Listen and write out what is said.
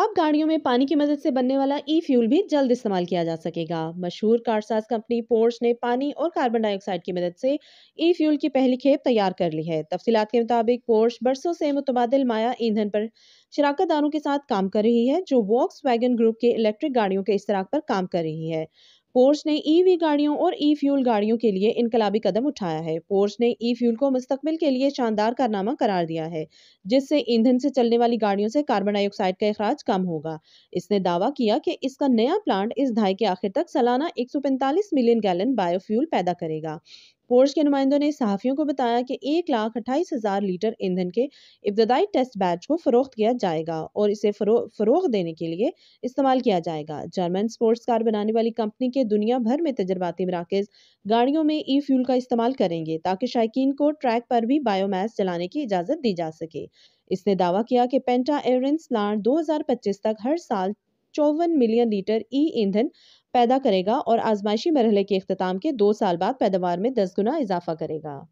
अब गाड़ियों में पानी की मदद से बनने वाला ई फ्यूल भी जल्द इस्तेमाल किया जा सकेगा मशहूर कारसाज कंपनी पोर्स ने पानी और कार्बन डाइऑक्साइड की मदद से ई फ्यूल की पहली खेप तैयार कर ली है तफसीत के मुताबिक पोर्स बरसों से मुतबादल माया ईंधन पर शराकत दारों के साथ काम कर रही है जो वॉक्स वैगन ग्रुप के इलेक्ट्रिक गाड़ियों के इश्तराक पर काम कर रही है पोर्स ने ईवी e गाड़ियों और ई e फ्यूल गाड़ियों के लिए इनकलाबी कदम उठाया है पोर्स ने ई e फ्यूल को मुस्तकबिल के लिए शानदार कारनामा करार दिया है जिससे ईंधन से चलने वाली गाड़ियों से कार्बन डाइऑक्साइड का अखराज कम होगा इसने दावा किया कि इसका नया प्लांट इस दहाई के आखिर तक सालाना एक मिलियन गैलन बायोफ्यूल पैदा करेगा पोर्स के नुमाइंदों ने सहाफ़ियों को बताया कि एक लाख अट्ठाईस हज़ार लीटर ईंधन के इब्तदाई टेस्ट बैच को फ़रोख्त किया जाएगा और इसे फ़रो फ़रोग देने के लिए इस्तेमाल किया जाएगा जर्मन स्पोर्ट्स कार बनाने वाली कंपनी के दुनिया भर में तजर्बाती मराकज़ गाड़ियों में ई फ्यूल का इस्तेमाल करेंगे ताकि शायकीन को ट्रैक पर भी बायोमैस चलाने की इजाज़त दी जा सके इसने दावा किया कि पेंटा एयरेंस प्लांट 2025 तक हर साल चौवन मिलियन लीटर ई ईंधन पैदा करेगा और आजमाइशी मरहले के अख्ताम के दो साल बाद पैदावार में दस गुना इजाफा करेगा